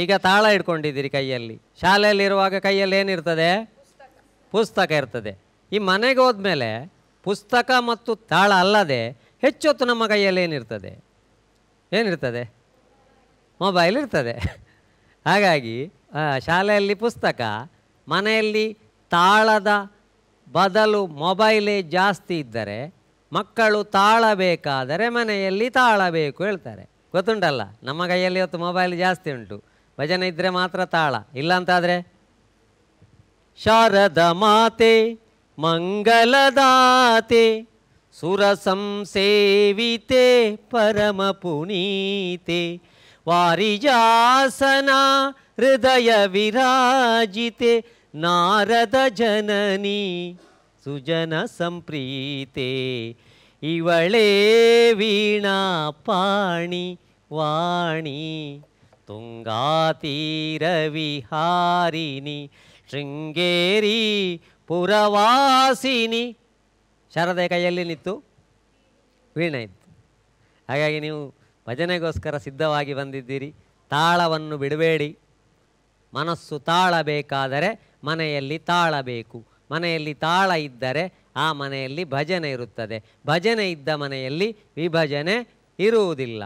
ಈಗ ತಾಳ ಇಟ್ಕೊಂಡಿದ್ದೀರಿ ಕೈಯಲ್ಲಿ ಶಾಲೆಯಲ್ಲಿರುವಾಗ ಕೈಯಲ್ಲಿ ಏನಿರ್ತದೆ ಪುಸ್ತಕ ಇರ್ತದೆ ಈ ಮನೆಗೆ ಹೋದ್ಮೇಲೆ ಪುಸ್ತಕ ಮತ್ತು ತಾಳ ಅಲ್ಲದೆ ಹೆಚ್ಚೊತ್ತು ನಮ್ಮ ಕೈಯಲ್ಲಿ ಏನಿರ್ತದೆ ಏನಿರ್ತದೆ ಮೊಬೈಲ್ ಇರ್ತದೆ ಹಾಗಾಗಿ ಶಾಲೆಯಲ್ಲಿ ಪುಸ್ತಕ ಮನೆಯಲ್ಲಿ ತಾಳದ ಬದಲು ಮೊಬೈಲೇ ಜಾಸ್ತಿ ಇದ್ದರೆ ಮಕ್ಕಳು ತಾಳಬೇಕಾದರೆ ಮನೆಯಲ್ಲಿ ತಾಳಬೇಕು ಹೇಳ್ತಾರೆ ಗೊತ್ತುಂಟಲ್ಲ ನಮ್ಮ ಕೈಯಲ್ಲಿ ಇವತ್ತು ಮೊಬೈಲ್ ಜಾಸ್ತಿ ಉಂಟು ಭಜನೆ ಇದ್ರೆ ಮಾತ್ರ ತಾಳ ಇಲ್ಲ ಅಂತಾದರೆ ಶಾರದ ಮಾತೆ ಮಂಗಲದಾತೆ ಸುರ ಸಂಸೇವಿತೆ ಪರಮ ಪುನೀತೆ ವಾರಿಜಾಸನ ಹೃದಯ ವಿರಾಜಿತೆ ನಾರದ ಜನನಿ ಸುಜನ ಸಂಪ್ರೀತೆ ಇವಳೇ ವೀಣಾ ಪಾಣಿ ವಾಣಿ ತುಂಗಾತೀರವಿಹಾರಿಣಿ ಶೃಂಗೇರಿ ಪುರವಾಸಿನಿ ಶಾರದೆ ಕೈಯಲ್ಲಿ ನಿಂತು ವೀಣೆ ಇತ್ತು ಹಾಗಾಗಿ ನೀವು ಭಜನೆಗೋಸ್ಕರ ಸಿದ್ಧವಾಗಿ ಬಂದಿದ್ದೀರಿ ತಾಳವನ್ನು ಬಿಡಬೇಡಿ ಮನಸ್ಸು ತಾಳಬೇಕಾದರೆ ಮನೆಯಲ್ಲಿ ತಾಳಬೇಕು ಮನೆಯಲ್ಲಿ ತಾಳ ಇದ್ದರೆ ಆ ಮನೆಯಲ್ಲಿ ಭಜನೆ ಇರುತ್ತದೆ ಭಜನೆ ಇದ್ದ ಮನೆಯಲ್ಲಿ ವಿಭಜನೆ ಇರುವುದಿಲ್ಲ